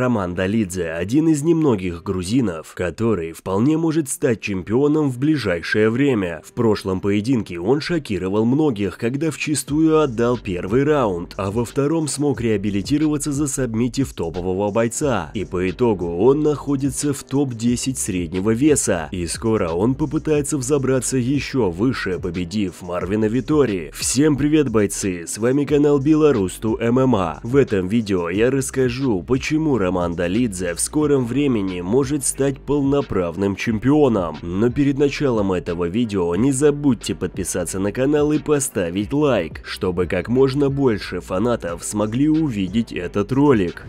Роман Далидзе – один из немногих грузинов, который вполне может стать чемпионом в ближайшее время. В прошлом поединке он шокировал многих, когда в чистую отдал первый раунд, а во втором смог реабилитироваться за сабмитив топового бойца. И по итогу он находится в топ-10 среднего веса, и скоро он попытается взобраться еще выше, победив Марвина Витори. Всем привет, бойцы! С вами канал Беларус ММА. Эм эм в этом видео я расскажу, почему Роман команда Лидзе в скором времени может стать полноправным чемпионом. Но перед началом этого видео не забудьте подписаться на канал и поставить лайк, чтобы как можно больше фанатов смогли увидеть этот ролик.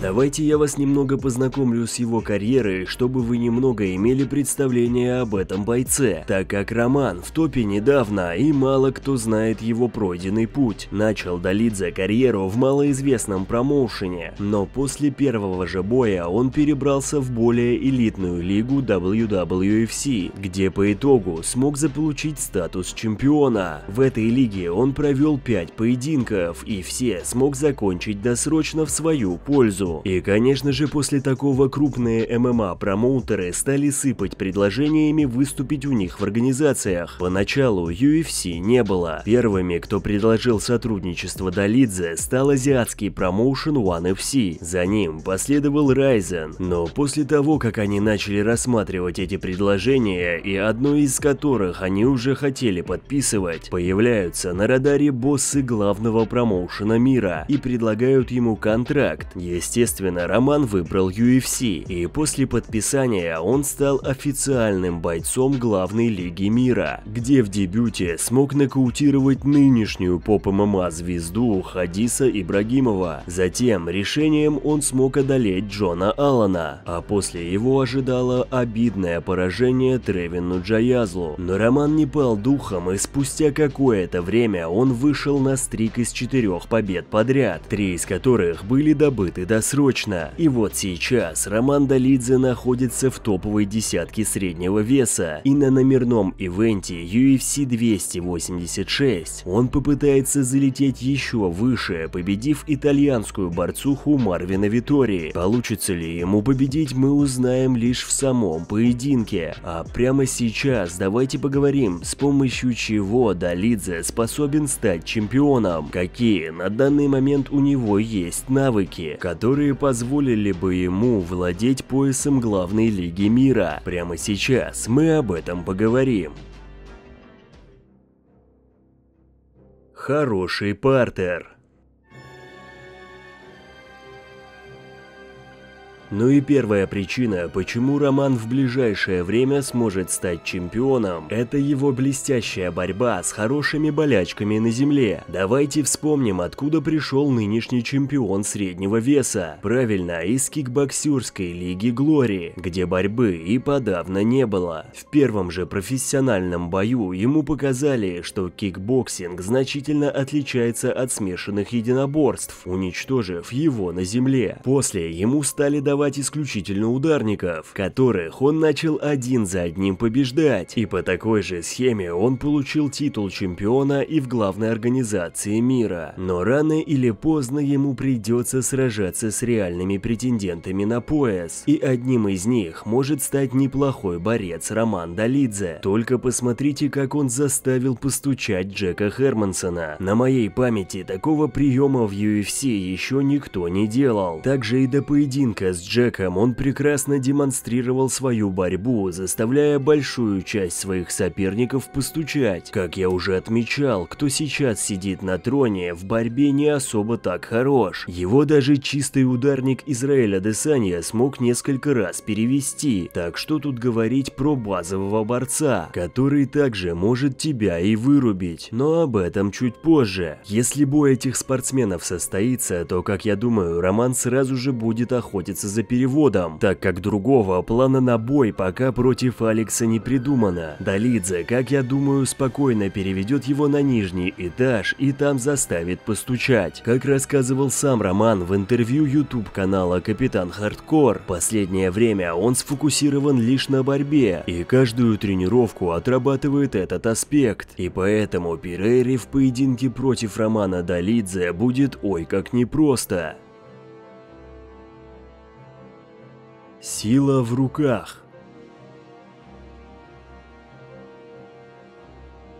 Давайте я вас немного познакомлю с его карьерой, чтобы вы немного имели представление об этом бойце, так как Роман в топе недавно и мало кто знает его пройденный путь. Начал Долидзе карьеру в малоизвестном промоушене, но после первого же боя он перебрался в более элитную лигу WWFC, где по итогу смог заполучить статус чемпиона. В этой лиге он провел 5 поединков и все смог закончить досрочно в свою пользу году. И, конечно же, после такого крупные ММА-промоутеры стали сыпать предложениями выступить у них в организациях. Поначалу UFC не было. Первыми, кто предложил сотрудничество Долидзе, стал азиатский промоушен One FC. За ним последовал Ryzen. Но после того, как они начали рассматривать эти предложения, и одно из которых они уже хотели подписывать, появляются на радаре боссы главного промоушена мира и предлагают ему контракт. Есть. Естественно, Роман выбрал UFC, и после подписания он стал официальным бойцом главной лиги мира, где в дебюте смог нокаутировать нынешнюю поп-ММА звезду Хадиса Ибрагимова. Затем решением он смог одолеть Джона Аллана, а после его ожидало обидное поражение Тревину Джаязлу. Но Роман не пал духом, и спустя какое-то время он вышел на стрик из четырех побед подряд, три из которых были добыты до срочно. И вот сейчас Роман Долидзе находится в топовой десятке среднего веса, и на номерном ивенте UFC 286 он попытается залететь еще выше, победив итальянскую борцуху Марвина Витори. Получится ли ему победить, мы узнаем лишь в самом поединке. А прямо сейчас давайте поговорим, с помощью чего Долидзе способен стать чемпионом, какие на данный момент у него есть навыки, которые которые позволили бы ему владеть поясом главной лиги мира. Прямо сейчас мы об этом поговорим. Хороший партер Ну и первая причина, почему Роман в ближайшее время сможет стать чемпионом, это его блестящая борьба с хорошими болячками на земле. Давайте вспомним, откуда пришел нынешний чемпион среднего веса. Правильно, из кикбоксерской лиги Глори, где борьбы и подавно не было. В первом же профессиональном бою ему показали, что кикбоксинг значительно отличается от смешанных единоборств, уничтожив его на земле. После ему стали давать атаковать исключительно ударников, которых он начал один за одним побеждать, и по такой же схеме он получил титул чемпиона и в главной организации мира. Но рано или поздно ему придется сражаться с реальными претендентами на пояс, и одним из них может стать неплохой борец Роман Долидзе. Только посмотрите, как он заставил постучать Джека Хермансона. На моей памяти такого приема в UFC еще никто не делал. Также и до поединка с Джеком он прекрасно демонстрировал свою борьбу, заставляя большую часть своих соперников постучать. Как я уже отмечал, кто сейчас сидит на троне, в борьбе не особо так хорош. Его даже чистый ударник Израиля Десанья смог несколько раз перевести, так что тут говорить про базового борца, который также может тебя и вырубить, но об этом чуть позже. Если бой этих спортсменов состоится, то, как я думаю, Роман сразу же будет охотиться за за переводом, так как другого плана на бой пока против Алекса не придумано. Долидзе, как я думаю, спокойно переведет его на нижний этаж и там заставит постучать. Как рассказывал сам Роман в интервью YouTube канала Капитан Хардкор, последнее время он сфокусирован лишь на борьбе и каждую тренировку отрабатывает этот аспект. И поэтому Пирери в поединке против Романа Долидзе будет ой как непросто. Сила в руках.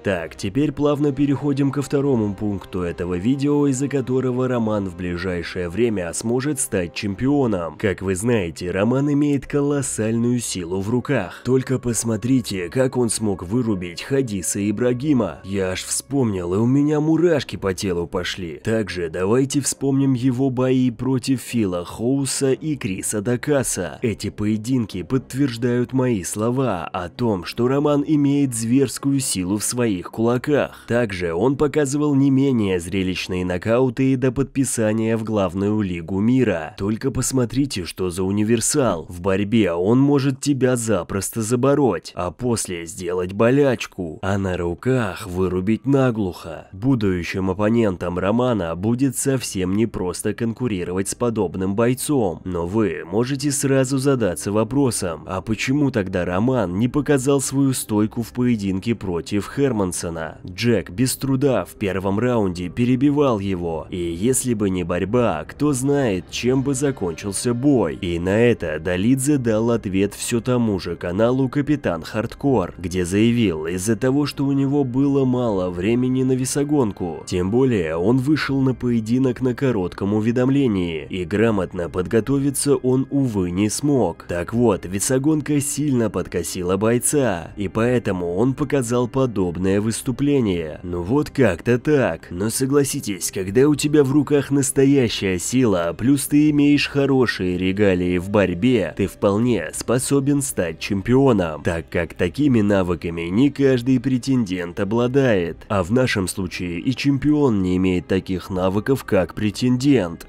Так, теперь плавно переходим ко второму пункту этого видео, из-за которого Роман в ближайшее время сможет стать чемпионом. Как вы знаете, Роман имеет колоссальную силу в руках. Только посмотрите, как он смог вырубить Хадиса Ибрагима. Я аж вспомнил, и у меня мурашки по телу пошли. Также давайте вспомним его бои против Фила Хоуса и Криса Дакаса. Эти поединки подтверждают мои слова о том, что Роман имеет зверскую силу в своей своих кулаках. Также он показывал не менее зрелищные нокауты и до подписания в главную лигу мира. Только посмотрите, что за универсал. В борьбе он может тебя запросто забороть, а после сделать болячку, а на руках вырубить наглухо. Будущим оппонентом Романа будет совсем непросто конкурировать с подобным бойцом, но вы можете сразу задаться вопросом, а почему тогда Роман не показал свою стойку в поединке против Хермана? Германсона, Джек без труда в первом раунде перебивал его, и если бы не борьба, кто знает, чем бы закончился бой. И на это Долидзе дал ответ все тому же каналу Капитан Хардкор, где заявил, из-за того, что у него было мало времени на весогонку, тем более он вышел на поединок на коротком уведомлении, и грамотно подготовиться он, увы, не смог. Так вот, весогонка сильно подкосила бойца, и поэтому он показал подобное подобное выступление. Ну вот как-то так. Но согласитесь, когда у тебя в руках настоящая сила, а плюс ты имеешь хорошие регалии в борьбе, ты вполне способен стать чемпионом, так как такими навыками не каждый претендент обладает. А в нашем случае и чемпион не имеет таких навыков, как претендент.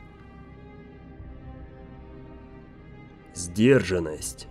Сдержанность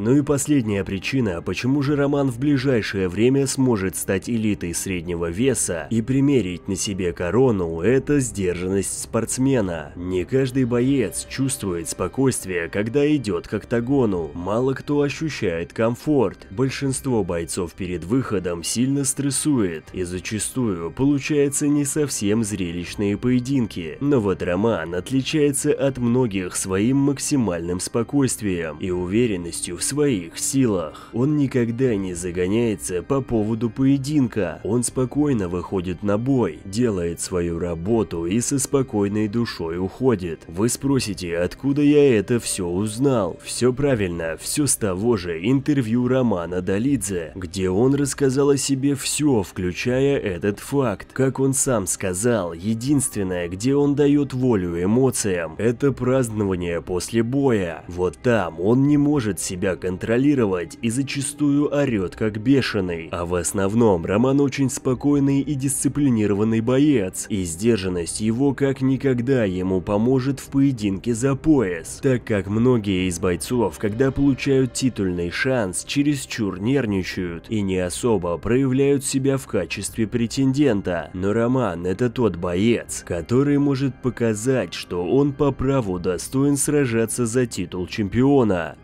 Ну и последняя причина, почему же Роман в ближайшее время сможет стать элитой среднего веса и примерить на себе корону – это сдержанность спортсмена. Не каждый боец чувствует спокойствие, когда идет к октагону, мало кто ощущает комфорт. Большинство бойцов перед выходом сильно стрессует и зачастую получаются не совсем зрелищные поединки. Но вот Роман отличается от многих своим максимальным спокойствием и уверенностью в своих силах. Он никогда не загоняется по поводу поединка, он спокойно выходит на бой, делает свою работу и со спокойной душой уходит. Вы спросите, откуда я это все узнал? Все правильно, все с того же интервью Романа Долидзе, где он рассказал о себе все, включая этот факт. Как он сам сказал, единственное, где он дает волю эмоциям, это празднование после боя. Вот там он не может себя контролировать и зачастую орет как бешеный. А в основном Роман очень спокойный и дисциплинированный боец, и сдержанность его как никогда ему поможет в поединке за пояс, так как многие из бойцов, когда получают титульный шанс, чересчур нервничают и не особо проявляют себя в качестве претендента. Но Роман – это тот боец, который может показать, что он по праву достоин сражаться за титул чемпиона.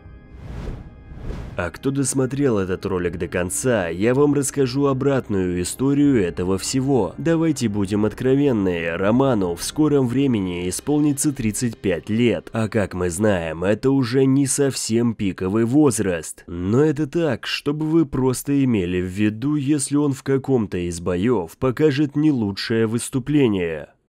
А кто досмотрел этот ролик до конца, я вам расскажу обратную историю этого всего. Давайте будем откровенны, Роману в скором времени исполнится 35 лет, а как мы знаем, это уже не совсем пиковый возраст. Но это так, чтобы вы просто имели в виду, если он в каком-то из боев покажет не лучшее выступление.